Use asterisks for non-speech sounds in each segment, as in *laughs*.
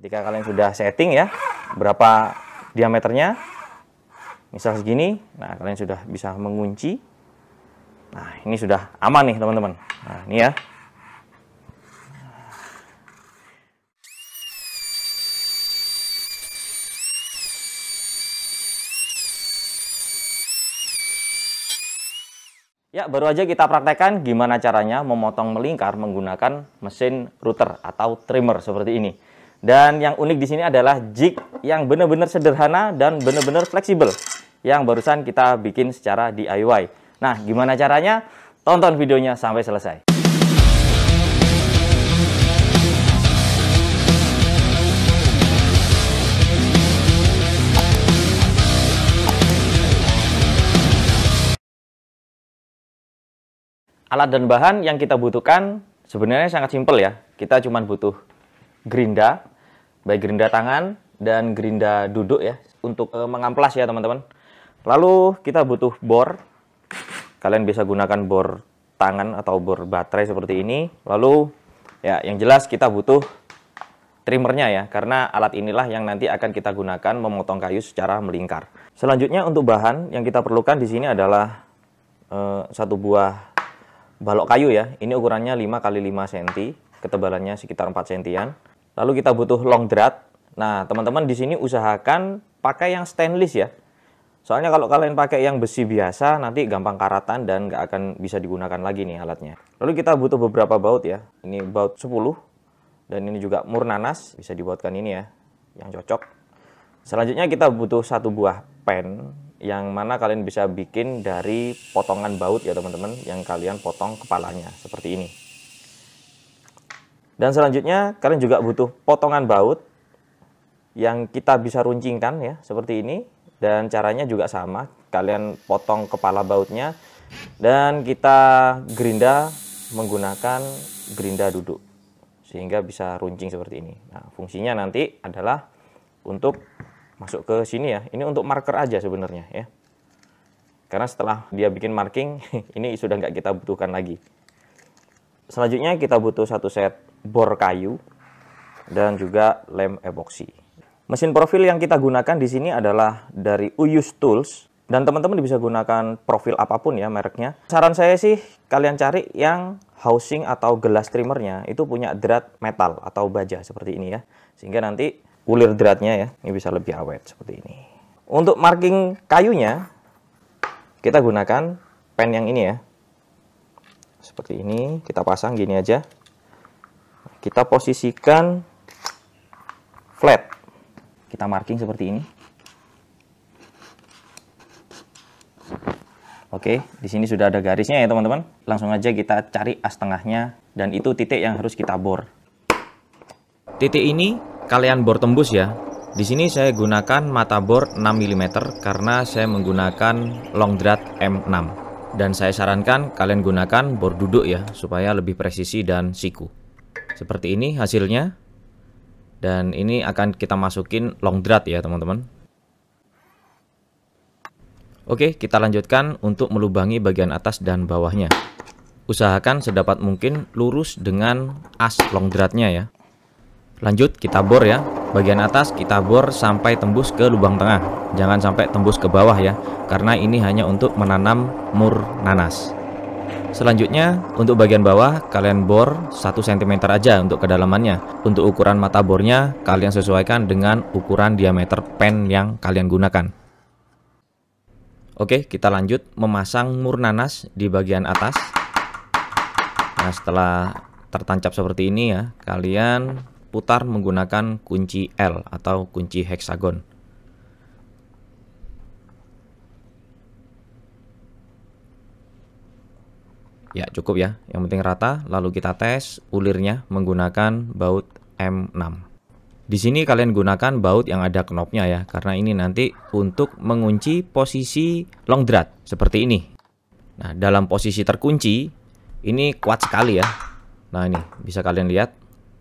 Ketika kalian sudah setting ya, berapa diameternya, misal segini, nah kalian sudah bisa mengunci. Nah ini sudah aman nih teman-teman. Nah ini ya, Ya, baru aja kita praktekkan gimana caranya memotong melingkar menggunakan mesin router atau trimmer seperti ini. Dan yang unik di sini adalah jig yang benar-benar sederhana dan benar-benar fleksibel yang barusan kita bikin secara DIY. Nah, gimana caranya? Tonton videonya sampai selesai. Alat dan bahan yang kita butuhkan sebenarnya sangat simpel ya. Kita cuma butuh gerinda, baik gerinda tangan dan gerinda duduk ya untuk e, mengamplas ya teman-teman. Lalu kita butuh bor. Kalian bisa gunakan bor tangan atau bor baterai seperti ini. Lalu ya yang jelas kita butuh trimernya ya karena alat inilah yang nanti akan kita gunakan memotong kayu secara melingkar. Selanjutnya untuk bahan yang kita perlukan di sini adalah e, satu buah balok kayu ya. Ini ukurannya 5 kali 5 cm, ketebalannya sekitar 4 cm. Lalu kita butuh long drat. Nah, teman-teman di sini usahakan pakai yang stainless ya. Soalnya kalau kalian pakai yang besi biasa, nanti gampang karatan dan nggak akan bisa digunakan lagi nih alatnya. Lalu kita butuh beberapa baut ya. Ini baut 10, dan ini juga mur nanas bisa dibuatkan ini ya, yang cocok. Selanjutnya kita butuh satu buah pen, yang mana kalian bisa bikin dari potongan baut ya teman-teman, yang kalian potong kepalanya, seperti ini. Dan selanjutnya kalian juga butuh potongan baut yang kita bisa runcingkan ya seperti ini dan caranya juga sama kalian potong kepala bautnya dan kita gerinda menggunakan gerinda duduk sehingga bisa runcing seperti ini nah fungsinya nanti adalah untuk masuk ke sini ya ini untuk marker aja sebenarnya ya karena setelah dia bikin marking *laughs* ini sudah nggak kita butuhkan lagi selanjutnya kita butuh satu set bor kayu dan juga lem epoxy. Mesin profil yang kita gunakan di sini adalah dari Uyus Tools dan teman-teman bisa gunakan profil apapun ya mereknya. Saran saya sih kalian cari yang housing atau gelas trimmernya itu punya drat metal atau baja seperti ini ya. Sehingga nanti ulir dratnya ya ini bisa lebih awet seperti ini. Untuk marking kayunya kita gunakan pen yang ini ya seperti ini kita pasang gini aja kita posisikan flat kita marking seperti ini Oke, di sini sudah ada garisnya ya teman-teman. Langsung aja kita cari as tengahnya dan itu titik yang harus kita bor. Titik ini kalian bor tembus ya. Di sini saya gunakan mata bor 6 mm karena saya menggunakan long drat M6. Dan saya sarankan kalian gunakan bor duduk ya, supaya lebih presisi dan siku. Seperti ini hasilnya. Dan ini akan kita masukin long drat ya teman-teman. Oke, kita lanjutkan untuk melubangi bagian atas dan bawahnya. Usahakan sedapat mungkin lurus dengan as long dratnya ya. Lanjut, kita bor ya bagian atas kita bor sampai tembus ke lubang tengah jangan sampai tembus ke bawah ya karena ini hanya untuk menanam mur nanas selanjutnya untuk bagian bawah kalian bor 1 cm aja untuk kedalamannya untuk ukuran mata bornya kalian sesuaikan dengan ukuran diameter pen yang kalian gunakan Oke kita lanjut memasang mur nanas di bagian atas Nah setelah tertancap seperti ini ya kalian putar menggunakan kunci L atau kunci heksagon. Ya cukup ya, yang penting rata lalu kita tes ulirnya menggunakan baut M6. Di sini kalian gunakan baut yang ada knopnya ya, karena ini nanti untuk mengunci posisi long drat seperti ini. Nah, dalam posisi terkunci, ini kuat sekali ya. Nah, ini bisa kalian lihat,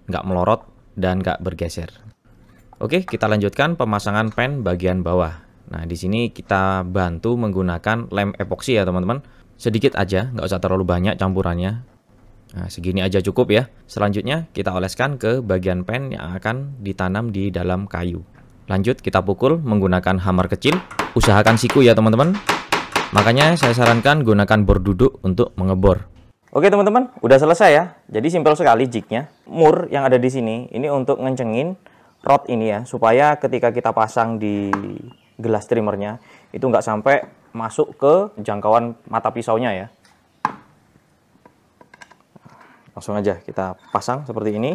nggak melorot dan nggak bergeser. Oke, kita lanjutkan pemasangan pen bagian bawah. Nah, di sini kita bantu menggunakan lem epoksi ya, teman-teman. Sedikit aja, nggak usah terlalu banyak campurannya. Nah, segini aja cukup ya. Selanjutnya, kita oleskan ke bagian pen yang akan ditanam di dalam kayu. Lanjut, kita pukul menggunakan hammer kecil. Usahakan siku ya, teman-teman. Makanya saya sarankan gunakan bor duduk untuk mengebor. Oke teman-teman, udah selesai ya. Jadi simpel sekali jignya. Mur yang ada di sini, ini untuk ngencengin rod ini ya, supaya ketika kita pasang di gelas trimmernya, itu nggak sampai masuk ke jangkauan mata pisaunya ya. Langsung aja kita pasang seperti ini.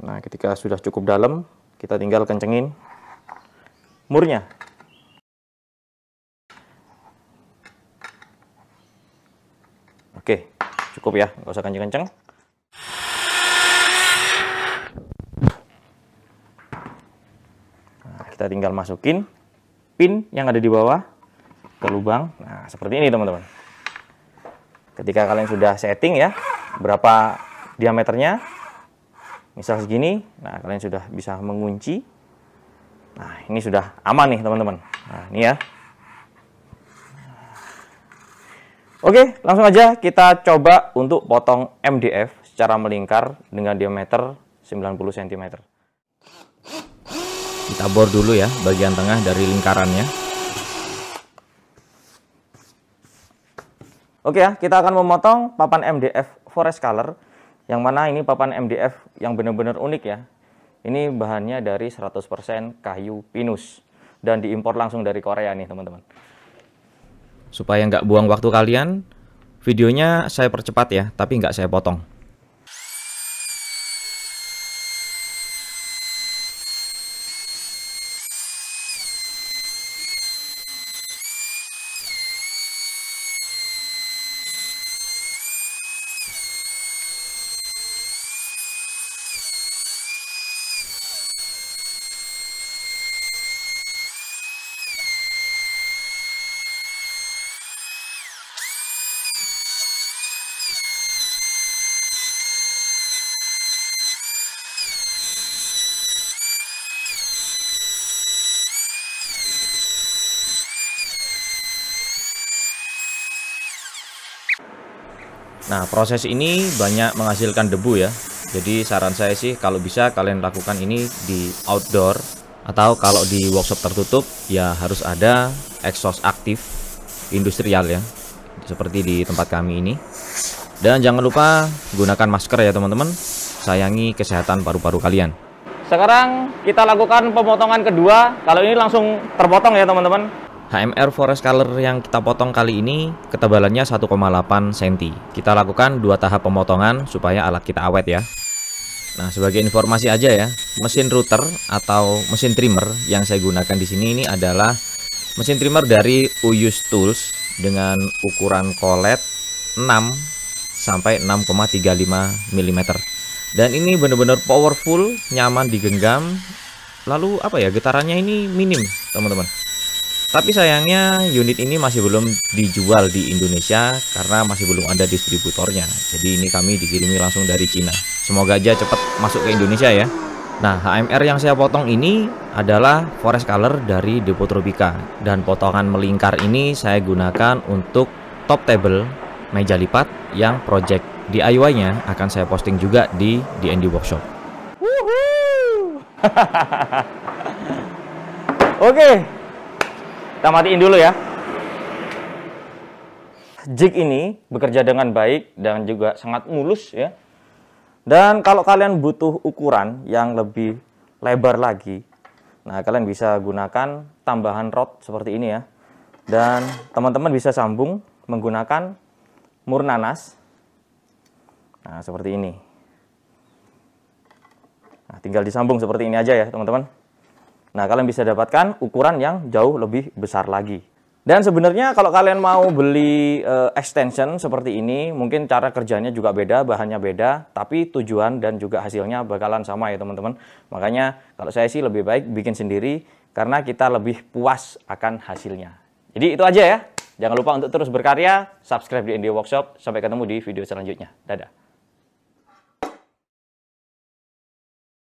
Nah, ketika sudah cukup dalam, kita tinggal kencengin murnya. Oke, cukup ya, nggak usah kenceng-kenceng. Nah, kita tinggal masukin pin yang ada di bawah ke lubang. Nah, seperti ini teman-teman. Ketika kalian sudah setting ya, berapa diameternya, misal segini, nah kalian sudah bisa mengunci. Nah, ini sudah aman nih teman-teman. Nah, ini ya, Oke, langsung aja kita coba untuk potong MDF secara melingkar dengan diameter 90 cm. Kita bor dulu ya bagian tengah dari lingkarannya. Oke ya, kita akan memotong papan MDF forest color yang mana ini papan MDF yang benar-benar unik ya. Ini bahannya dari 100% kayu pinus dan diimpor langsung dari Korea nih teman-teman. Supaya nggak buang waktu kalian, videonya saya percepat ya, tapi nggak saya potong. Nah, proses ini banyak menghasilkan debu ya. Jadi saran saya sih kalau bisa kalian lakukan ini di outdoor atau kalau di workshop tertutup ya harus ada exhaust aktif industrial ya. Seperti di tempat kami ini. Dan jangan lupa gunakan masker ya teman-teman. Sayangi kesehatan paru-paru kalian. Sekarang kita lakukan pemotongan kedua. Kalau ini langsung terpotong ya teman-teman. HMR Forest Color yang kita potong kali ini ketebalannya 1,8 cm. Kita lakukan dua tahap pemotongan supaya alat kita awet ya. Nah, sebagai informasi aja ya, mesin router atau mesin trimmer yang saya gunakan di sini ini adalah mesin trimmer dari Uyus Tools dengan ukuran kolet 6 sampai 6,35 mm. Dan ini benar-benar powerful, nyaman digenggam. Lalu apa ya, getarannya ini minim, teman-teman. Tapi sayangnya unit ini masih belum dijual di Indonesia karena masih belum ada distributornya. Jadi ini kami dikirimi langsung dari Cina. Semoga aja cepat masuk ke Indonesia ya. Nah, HMR yang saya potong ini adalah forest color dari Depo Tropica dan potongan melingkar ini saya gunakan untuk top table meja lipat yang project DIY-nya akan saya posting juga di DND Workshop. *laughs* Oke, kita matiin dulu ya. Jig ini bekerja dengan baik dan juga sangat mulus ya. Dan kalau kalian butuh ukuran yang lebih lebar lagi, nah kalian bisa gunakan tambahan rod seperti ini ya. Dan teman-teman bisa sambung menggunakan mur nanas. Nah, seperti ini. Nah, tinggal disambung seperti ini aja ya, teman-teman. Nah, kalian bisa dapatkan ukuran yang jauh lebih besar lagi. Dan sebenarnya kalau kalian mau beli uh, extension seperti ini, mungkin cara kerjanya juga beda, bahannya beda, tapi tujuan dan juga hasilnya bakalan sama ya teman-teman. Makanya kalau saya sih lebih baik bikin sendiri karena kita lebih puas akan hasilnya. Jadi itu aja ya. Jangan lupa untuk terus berkarya, subscribe di Indie Workshop. Sampai ketemu di video selanjutnya. Dadah.